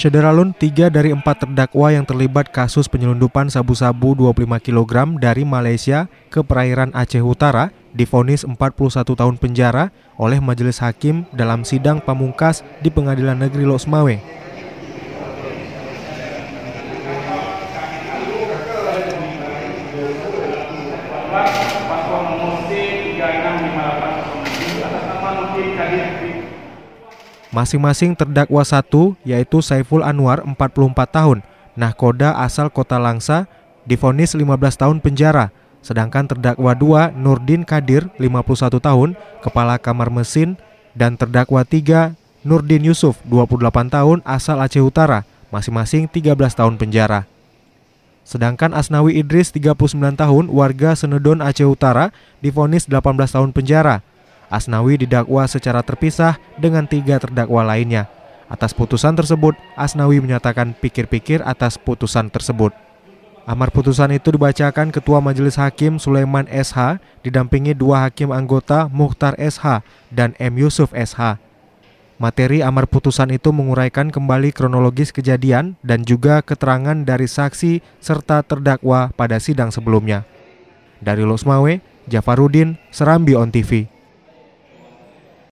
Syederalun, tiga dari empat terdakwa yang terlibat kasus penyelundupan sabu-sabu 25 kg dari Malaysia ke perairan Aceh Utara difonis 41 tahun penjara oleh Majelis Hakim dalam sidang pamungkas di Pengadilan Negeri Losmawe. Paslon Masing-masing terdakwa satu, yaitu Saiful Anwar 44 tahun, nahkoda asal kota Langsa, difonis 15 tahun penjara. Sedangkan terdakwa dua, Nurdin Kadir 51 tahun, kepala kamar mesin, dan terdakwa tiga, Nurdin Yusuf 28 tahun asal Aceh Utara, masing-masing 13 tahun penjara. Sedangkan Asnawi Idris 39 tahun warga Senedon Aceh Utara difonis 18 tahun penjara. Asnawi didakwa secara terpisah dengan tiga terdakwa lainnya. Atas putusan tersebut, Asnawi menyatakan pikir-pikir atas putusan tersebut. Amar putusan itu dibacakan Ketua Majelis Hakim Sulaiman SH didampingi dua hakim anggota Muhtar SH dan M Yusuf SH. Materi amar putusan itu menguraikan kembali kronologis kejadian dan juga keterangan dari saksi serta terdakwa pada sidang sebelumnya. Dari Losmawe, Jafarudin, Serambi on TV.